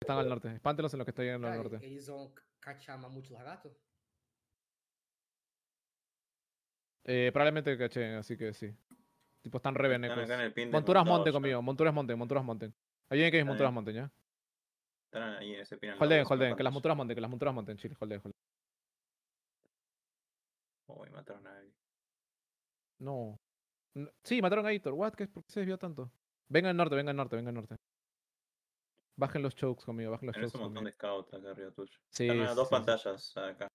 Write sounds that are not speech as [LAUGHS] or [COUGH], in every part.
Están al norte. Espántelos en los que están en el norte. Eh, probablemente caché, así que sí. Tipo, están re venecos. Monturas Monte conmigo. Monturas Monte, Monturas Monte. Ahí hay que es Monturas Monte, ¿ya? Están ahí en ese pinal. Holden, Holden. Que las Monturas Monte, que las Monturas Monte Chile. Holden, Holden. Uy, mataron a él. No. Sí, mataron a Hitor What? ¿Qué, ¿Por qué se desvió tanto? Venga al norte, venga al norte, venga al norte. Bajen los chokes conmigo, bajen los Tienes chokes. un montón conmigo. de acá arriba tuyo. Sí. dos pantallas acá.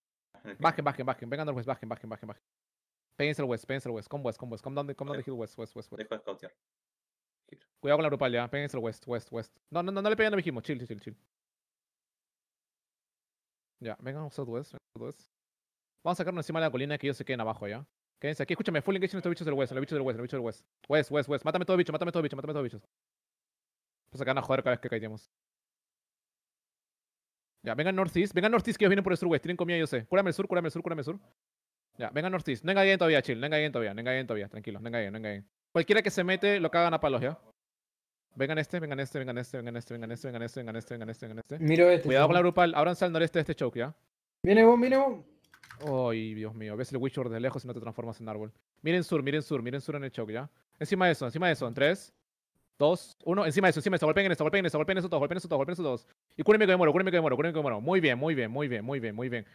Bajen, bajen, bajen. Vengan al west, bajen, bajen, bajen, bajen. Péguense al west, péguense al west. Come west, come west. Come down the, hill west, west, west. west. Dejo de scoutear. Cuidado con la grupal ya. Péguense al west, west, west. No, no, no, no le peguen a Vigimo. Chill, chill, chill. Ya, vengan al southwest, vengan southwest. Vamos a sacarnos encima de la colina que ellos se queden abajo ya. Quédense aquí, escúchame, full engage en estos bichos del west, en los bichos del west, en los bichos del west. West, west, west, mátame todo bicho, mátame todo bicho, mátame todo bichos. Pues van a joder cada vez que caigamos. Ya, vengan Northeast. Vengan Northeast que ellos vienen por el sur, West. Tienen comida, yo sé. Cúrame el sur, cúrame el sur, cúrame el sur. Ya, vengan Northeast. No nadie todavía, chill. No en todavía, no en todavía. Tranquilos, no ahí no ahí Cualquiera que se mete, lo cagan a palos, ¿ya? Vengan este, vengan este, vengan este, vengan este, vengan este, vengan este, vengan este, vengan este, vengan este. Miro este. Cuidado con la grupal. Ábranse al noreste de este choke, ¿ya? Viene vos, viene vos. Ay, Dios mío. Ves el Witcher de lejos y no te transformas en árbol. Miren sur, miren sur, miren sur en el choke, ¿ya? Encima de eso, encima de eso. En 3, dos, uno, encima de eso, encima de eso, golpeen en eso, golpeen en eso, golpeen en eso golpeen Y cúrenme que me muero, cúrenme que me muero, cúrenme que muero. Muy bien, muy bien, muy bien, muy bien, muy bien.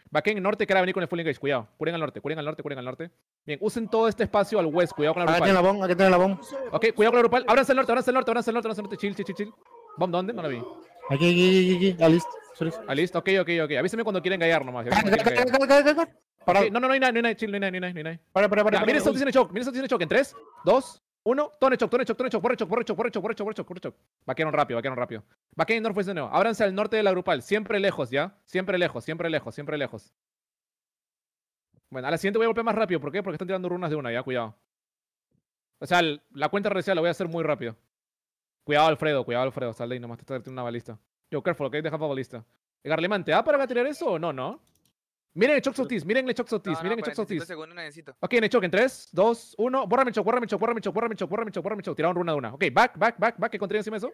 norte, que era venir con el full engage, cuidado. Curen al norte, curen al norte, curen al norte. Bien, usen todo este espacio al west, cuidado con la grupal. Aquí la la bomba. Ok, cuidado con la grupal. Ábranse al norte, ábranse al norte, ábranse al norte, norte. Chill, chill, chill, ¿Bomb dónde? No vi. Aquí, aquí, aquí, aquí. Ah, list ah, listo. ok, ok, ok. Avísame cuando quieren gallar nomás. No, no, no hay nada, nada, chill, no hay nada, no nada. Para, para, para. Uno, Tone Choc, Tone Choc, Tone Choc, Borre Choc, Borre Choc, Borre Choc, Borre Choc, Borre Choc, Vaquearon rápido, vaquearon rápido. Vaquearon Northwest de nuevo. Ábranse al norte de la grupal, siempre lejos, ¿ya? Siempre lejos, siempre lejos, siempre lejos. Bueno, a la siguiente voy a golpear más rápido, ¿por qué? Porque están tirando runas de una, ya, cuidado. O sea, la cuenta regresiva la voy a hacer muy rápido. Cuidado, Alfredo, cuidado, Alfredo, sal de ahí nomás, te está tirando una balista. Yo, careful, ok, deja para balista. El ¿te da para tirar eso o no, no? Miren el Choc miren el Choc miren el Choc Sotis. en pues, necesito. Ok, en 3, 2, 1. Borra el Choc, borra el Choc, borra el Choc, borra el Choc, borra el Choc, borra Choc. Tiraron una de una. Ok, back, back, back, back. que contrario encima de eso?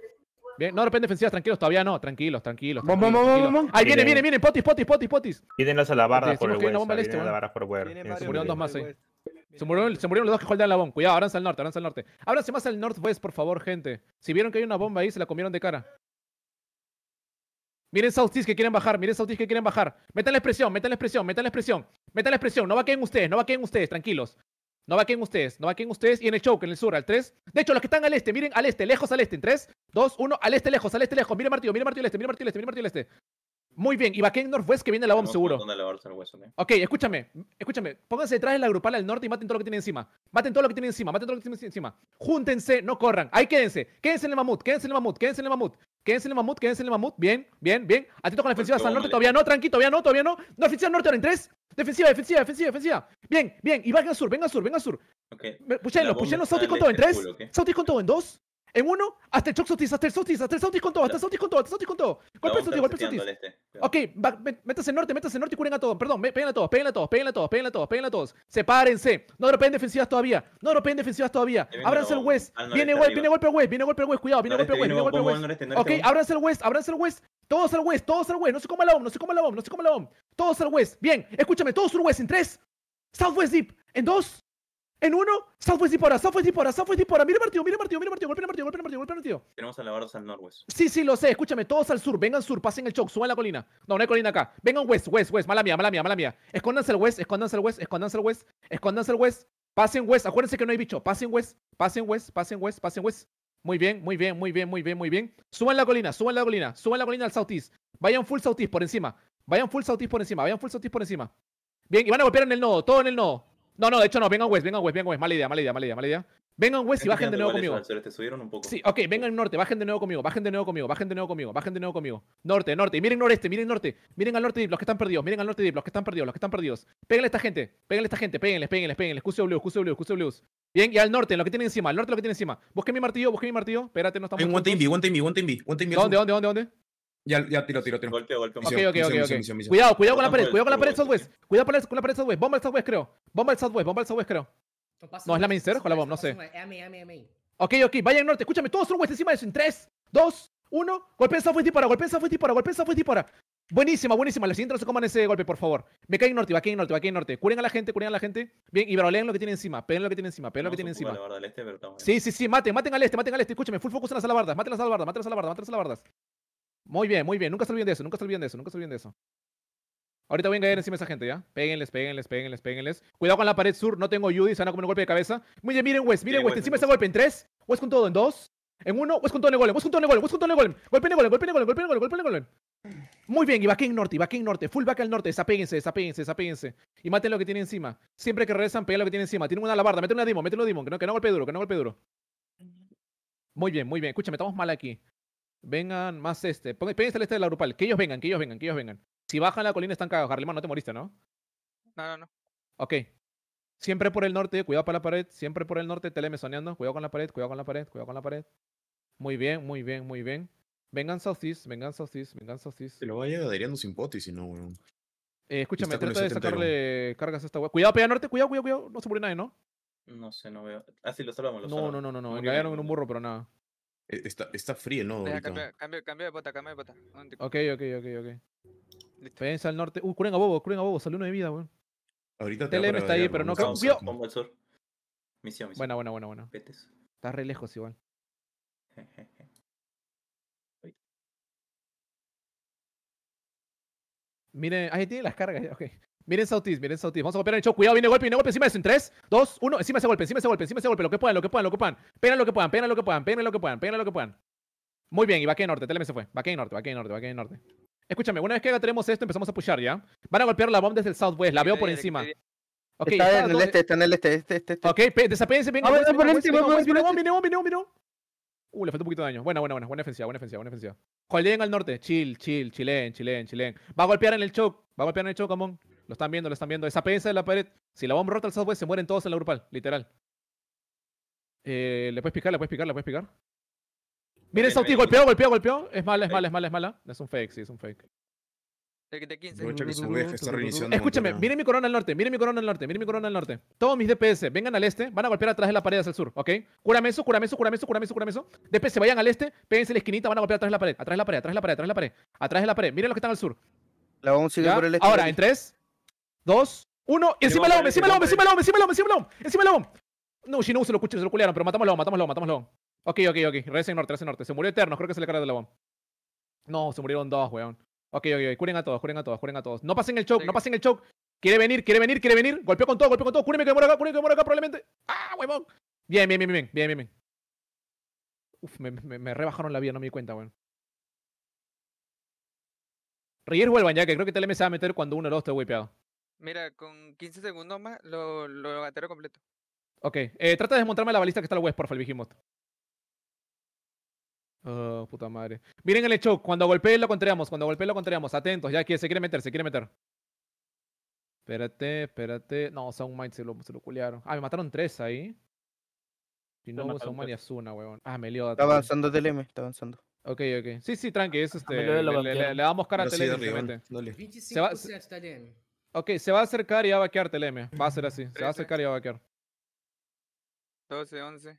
Bien, no depende defensivas, tranquilos, todavía no. Tranquilos, tranquilos. bom, Ahí viene, viene, viene. Potis, potis, potis, potis. Pídenlas a la barra por el eh. Se murieron dos más ahí. Se murieron, los dos que holdan la bomba. Cuidado, avanza al norte, avanza al norte. Ábranse más al pues, por favor, gente. Si vieron que hay una bomba ahí, se la comieron de cara. Miren Sautis que quieren bajar, miren Sautis que quieren bajar. Metan la expresión, metan la expresión, metan la expresión. Metan la expresión, no va ustedes, no ustedes, tranquilos. No va en ustedes, no vaqueen ustedes. Y en el choke, en el sur, al 3. De hecho, los que están al este, miren al este, lejos al este. En 3, 2, 1, al este, lejos, al este, lejos. Miren Martillo, miren Martillo al este, miren Martillo al este, miren Martillo al este. Muy bien, y en Northwest que viene la bomba seguro. Ok, escúchame, escúchame. Pónganse detrás de la grupal al norte y maten todo lo que tienen encima. Maten todo lo que tienen encima, maten todo lo que tienen encima. Júntense, no corran. Ahí quédense. Quédense en el mamut, quédense en el mamut, quédense en el mamut. Quédense en el mamut, quédense en el mamut. Bien, bien, bien. Atento con la defensiva hasta el norte. Todavía no, tranqui, todavía no, todavía no. Defensiva al norte ahora en tres. Defensiva, defensiva, defensiva, defensiva. Bien, bien. Y al sur, venga sur, venga sur. Okay. Puchenlo, puchenlo. con todo en este tres. Sautis con todo en dos. En uno, hasta el choc Sotis, hasta el Sotis, hasta el Sotis con todo, hasta el Sotis con todo, hasta el Sotis con todo. Golpe Sotis, golpe Sotis. Este, ok, métase norte, métase norte y curen a todos. Perdón, peguen a todos, peguen a todos, peguen a todos, peguen a todos, peguen a todos. Sepárense. No dropeen defensivas todavía. No dropeen defensivas todavía. Ábranse el West. Viene, viene golpe el West, viene golpe West, cuidado, viene golpe West, viene golpe el West. Ok, ábranse el West, ábranse el West. Todos al West, todos al West. No se coma la bomb, no se coma la bomba no se coma la bomb. Todos al West. Bien, escúchame, todos al West en tres. Southwest Deep en dos. En uno, Southwest Dipora, Southwest Dipora, Southwest Dipora. Mira partido, mira partido, mira partido, golpe Martío, golpea Martío, golpea partido. Tenemos a Lavardos al norwest. Sí, sí, lo sé, escúchame, todos al sur, vengan sur, pasen el choke, suban la colina. No, no hay colina acá. Vengan west, west, west, mala mía, mala mía, mala mía. Escóndanse al west, escóndanse al west, escóndanse al west, escóndanse al west. Pasen west, acuérdense que no hay bicho. Pasen west, pasen west, pasen west, pasen west. Muy bien, muy bien, muy bien, muy bien, muy bien. Suban la colina, suban la colina, suban la colina al southeast. Vayan full southeast por encima. Vayan full southeast por encima, vayan full southeast por encima. Bien, y van a golpear en el nodo, todo en el nodo. No, no, de hecho no, vengan West, vengan West, vengan West. Mala idea, mala idea, mala idea, mala idea. Vengan West y bajen de nuevo conmigo. Sí, ok, vengan norte, bajen de nuevo conmigo, bajen de nuevo conmigo, bajen de nuevo conmigo, bajen de nuevo conmigo. Norte, norte, y miren noreste, miren norte, miren al norte de los que están perdidos, miren al norte deep, los que están perdidos, los que están perdidos. Péguenle a esta gente, péguenle a esta gente, péguenles, péguenles, péguenles, QCW, QCW, blues Bien, y al norte, lo que tiene encima, al norte lo que tiene encima. Busqué mi martillo, busquen mi martillo, espérate, no estamos. One time B, one time one time one time dónde, dónde, dónde? Ya, ya tiro, tiro, tiro. Golpeo, golpeo. Okay, okay, okay, Cuidado, cuidado con la pared, cuidado con la pared Southwest. Cuidado con la pared Southwest. Bomba al Southwest, creo. Bomba al Southwest, bomba al Southwest, creo. No, es la main o la bomba, no sé. Ok, ok, vayan norte, escúchame, todos son west encima de eso. En 3, 2, 1. Golpea Southwest y para, golpea Southwest y para, golpea Southwest y para. Buenísima, buenísima. La siguiente no se coman ese golpe, por favor. Me caen norte, va caen norte, va caen norte. Curen a la gente, curen a la gente. Bien, y lean lo que tiene encima, peguen lo que tiene encima, peguen lo que tiene encima. Este, sí, sí, sí, maten, maten al este, maten al este, escúchame. Full focus en las alabardas, maten las alabardas, maten las alabardas, maten las alabardas. Muy bien, muy bien. Nunca se olviden de eso, nunca se olviden de eso, nunca se olviden de eso. Ahorita voy a caer encima de esa gente, ¿ya? Péguenles, péguenles, péguenles, péguenles. Cuidado con la pared sur, no tengo Judy, se van a comer un golpe de cabeza. Muy bien, miren West, miren West, encima ese golpe en tres. West con todo en dos. En uno, West con todo en el golem, West con todo en el golem, con todo en el Golpe en el golpe en el golpe en el golpe en Muy bien, y va aquí norte, y va norte. Full back al norte, desapéguense, desapéguense, desapéguense. Y maten lo que tiene encima. Siempre que regresan, peguen lo que tiene encima. tiene una alabarda, meten una dimon, meten una dimon. Que no, que no golpe duro, que no golpe duro. Muy bien, muy bien. Escúchame, estamos mal aquí vengan más este. Péguense el este de la grupal. Que ellos vengan, que ellos vengan, que ellos vengan. Si bajan la colina están cagados. Harleman, no te moriste, ¿no? No, no, no. Ok. Siempre por el norte, cuidado para la pared. Siempre por el norte, teleme soñando. Cuidado con la pared, cuidado con la pared, cuidado con la pared. Muy bien, muy bien, muy bien. Vengan Southeast, vengan Southeast, vengan Southeast. se lo vaya adheriendo sin potis, no, weón. Eh, escúchame, trata de sacarle cargas a esta weón. Cuidado, pega norte, cuidado, cuidado, cuidado. No se murió nadie, ¿no? No sé, no veo. Ah, sí, lo no, No, no, no, no. Engañaron en un burro, pero nada. E, está, está frío, ¿no? Deja, cambio, cambio, de bota, cambio de bota. Ok, ok, ok, ok. Listo. al norte. Uh, curen a Bobo, curen a Bobo, salió uno de vida, weón. Ahorita te TLM está ahí, pero no cambió Misión, misión. buena, buena. buena bueno. Petes. Está re lejos igual. [LAUGHS] Miren, ahí tiene las cargas, ok. Miren Sautis, miren Sautis. Vamos a golpear el choque. Cuidado, viene golpe, viene golpe encima de eso. En 3, 2, 1. Encima ese golpe, encima ese golpe, encima ese golpe. Lo que puedan, lo que puedan, lo que puedan. Pena lo que puedan, pena lo que puedan, pena lo que puedan, pena lo que puedan. Muy bien, y va que norte. Teleme se fue. Va que norte, va que norte, va que norte. Escúchame, una vez que tenemos esto, empezamos a pushar ya. Van a golpear la bomba desde el southwest. La veo por encima. Okay, está, está, en el este, está en el este, este, este. este. Ok, desapéguense, venga. Ah, venga, venga, venga, venga, venga, venga. Uh, le falta un poquito de daño. Buena, buena, buena. Buena defensiva, buena defensiva, buena defensiva. Holden al norte. Chill, chill, chilen, chilen, chilen. Va a golpear en el choke. Va a golpear en el choke, Amon. Lo están viendo, lo están viendo. Esa pensa de la pared. Si la bomba rota al Southwest, se mueren todos en la grupal, literal. Eh, ¿Le puedes picar? ¿Le puedes picar? ¿Le puedes picar? Miren, Sauti, golpeó, golpeó, golpeó. Es mala, es mala, es mala, es mala. Es un fake, sí, es un fake. Escúchame, miren mi corona al norte, miren mi corona al norte, miren mi corona al norte. Todos mis DPS, vengan al este, van a golpear atrás de la pared hacia el sur, ¿ok? Cúrame eso, cúrame eso, cúrame eso, cúrame eso, cúrame eso. DPS, vayan al este, en la esquinita, van a golpear atrás de la pared, atrás de la pared, atrás de la pared, atrás de la pared, atrás de la pared. Miren los que están al sur. La a por el este. Ahora, en tres dos, uno. encima el OM, encima el OM, encima el OM, encima el OM, encima el OM, encima la OM. No, no se lo escuchan se lo culiaron, pero matamos la OM, matamos la matamos Ok, ok, ok. en norte, en norte. Se murió Eterno, creo que se le cara de la No, se murieron dos, weón. Ok, ok, ok. Curen a todos, curen a todos, curen a todos. No pasen el choke, no pasen el choke. Quiere venir, quiere venir, quiere venir. Golpeó con todo, golpeó con todo. Cúreme que me muero acá, cúreme que me muero acá probablemente. ¡Ah, huevón! Bien, bien, bien, bien, bien, bien, bien. Uf, me, rebajaron la vida, no me di cuenta, weón. Reyes vuelvan ya, que creo que TLM se va a meter cuando uno de dos esté wipeado. Mira, con 15 segundos más lo, lo gatero completo. Ok, eh, trata de desmontarme la balista que está al west, porfa, el Vigimot. Oh, puta madre. Miren el hecho, cuando golpeé lo contraríamos, cuando golpeé lo contraríamos. Atentos, ya que se quiere meter, se quiere meter. Espérate, espérate. No, Soundmind se lo, se lo culearon. Ah, me mataron tres ahí. Si no, Soundmind y Asuna, weón. Ah, me lió. Está pues. avanzando TLM, está avanzando. Ok, ok. Sí, sí, tranqui, es ah, este, Le, damos cara a TLM. Se, va, se, Ok, se va a acercar y va a vaquear TLM, Va a ser así. Se va a acercar y va a vaquear. 12, 11,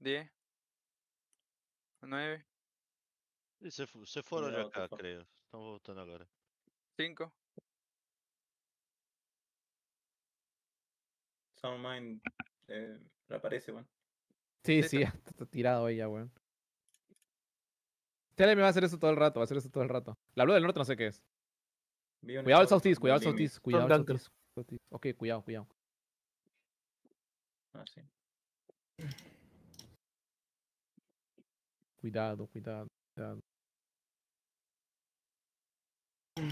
10, 9. se, fueron se creo, estamos estamos votando ahora 5. Soundmind eh, reaparece, weón. Sí, sí, está tirado ella, weón. Teleme va a hacer eso todo el rato, va a hacer eso todo el rato. La Blue del Norte no sé qué es. Cuidado el Sautis, cuidado el Sautis, cuidado el Sautis. Ok, cuidado, cuidado. Ah, sí. Cuidado, cuidado, cuidado.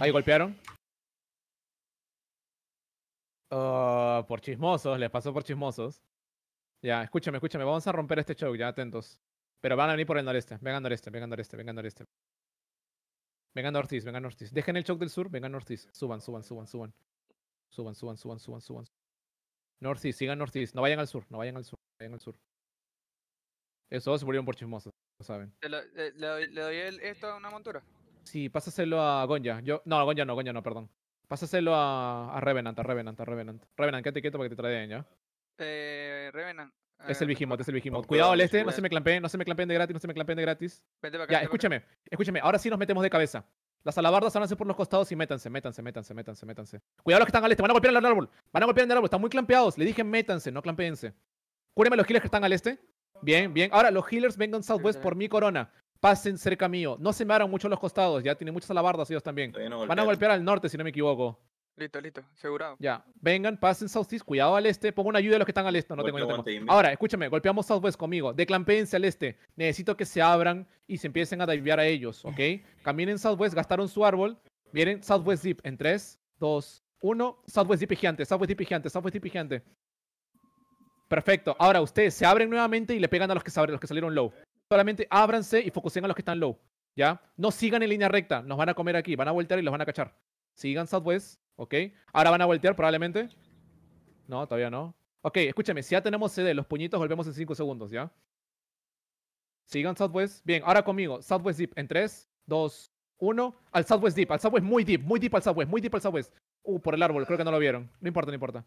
Ahí golpearon. Ah, por chismosos, les pasó por chismosos. Ya, escúchame, escúchame, vamos a romper este show, ya, atentos. Pero van a venir por el noreste, vengan noreste, vengan noreste, vengan noreste. Vengan a venga vengan Dejen el shock del sur, vengan a Suban, suban, suban, suban. Suban, suban, suban, suban, suban. North sigan North No vayan al sur, no vayan al sur, no vayan al sur. Eso se murieron por chismosos, lo saben. Eh, ¿Le, doy esto a una montura? Sí, pásaselo a Gonja. Yo, no, Gonja no, Gonja no, perdón. Pásaselo a, a Revenant, a Revenant, a Revenant. Revenant, quédate quieto para que te traigan, ¿ya? Eh, Revenant, es el Vigimote, ah, es el Vigimote. Cuidado, al este, no se me clampeen, no se me clampeen de gratis, no se me clampeen de gratis. ya, escúchame, escúchame, ahora sí nos metemos de cabeza. Las alabardas ser por los costados y métanse, métanse, métanse, métanse, métanse. Cuidado los que están al este, van a golpear el árbol, van a golpear el árbol, están muy clampeados. Le dije métanse, no clampeense. Cúreme los healers que están al este. Bien, bien. Ahora los healers vengan southwest por mi corona. Pasen cerca mío. No se me mucho los costados, ya tienen muchas alabardas ellos también. Van a golpear al norte, si no me equivoco. Listo, listo, asegurado. Ya, vengan, pasen south-east, cuidado al este, pongo una ayuda a los que están al este, no tengo, Ahora, escúchame, golpeamos Southwest conmigo, declampéense al este, necesito que se abran y se empiecen a divear a ellos, ¿ok? Caminen Southwest, gastaron su árbol, vienen Southwest Deep en 3, 2, 1, Southwest Deep y gigante, Southwest Deep y gigante, Southwest Deep y gigante. Perfecto, ahora ustedes se abren nuevamente y le pegan a los que, los que salieron low. Solamente ábranse y focusen a los que están low, ¿ya? No sigan en línea recta, nos van a comer aquí, van a voltear y los van a cachar. Sigan Southwest, ok. Ahora van a voltear probablemente. No, todavía no. Ok, escúchame, si ya tenemos CD, los puñitos volvemos en 5 segundos, ¿ya? Sigan Southwest. Bien, ahora conmigo. Southwest Deep en 3, 2, 1. Al Southwest Deep, al Southwest muy deep, muy deep al Southwest, muy deep al Southwest. Uh, por el árbol, creo que no lo vieron. No importa, no importa.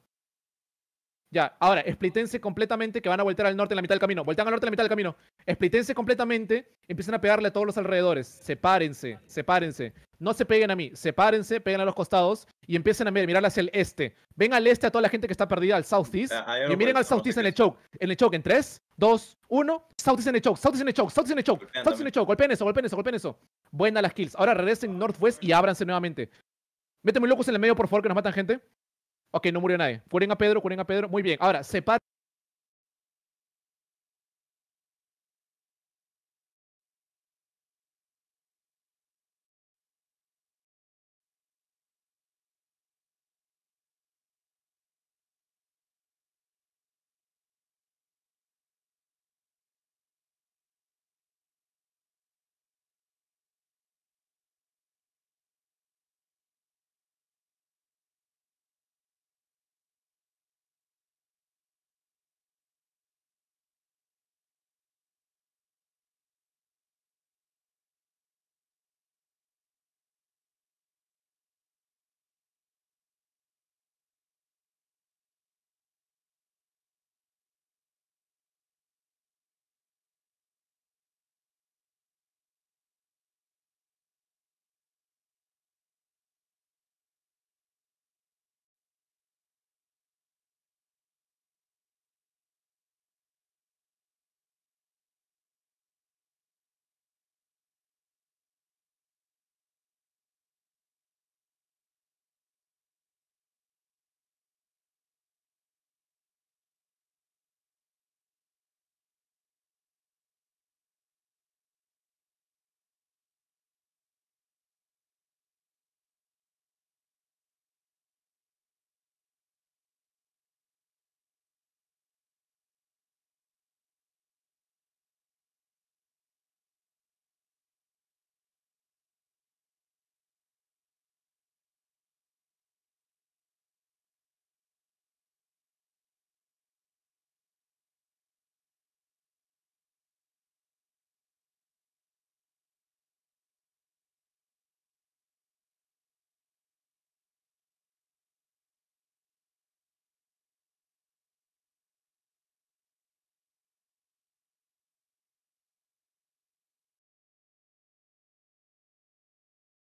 Ya, ahora, explítense completamente que van a voltear al norte en la mitad del camino. Voltean al norte en la mitad del camino. Explítense completamente, empiecen a pegarle a todos los alrededores. Sepárense, sepárense. No se peguen a mí, sepárense, peguen a los costados y empiecen a mirar hacia el este. Ven al este a toda la gente que está perdida, al southeast. Ah, y miren al southeast en el choke. En el choke, en 3, 2, 1. Southeast en el choke, southeast en el choke, southeast en el choke, southeast en el choke. Golpeen eso, golpeen eso, golpeen eso. Buena las kills. Ahora regresen northwest y ábranse nuevamente. Meten muy locos en el medio, por favor, que nos matan gente. Ok, no murió nadie. Curen a Pedro, curen a Pedro. Muy bien. Ahora, separa.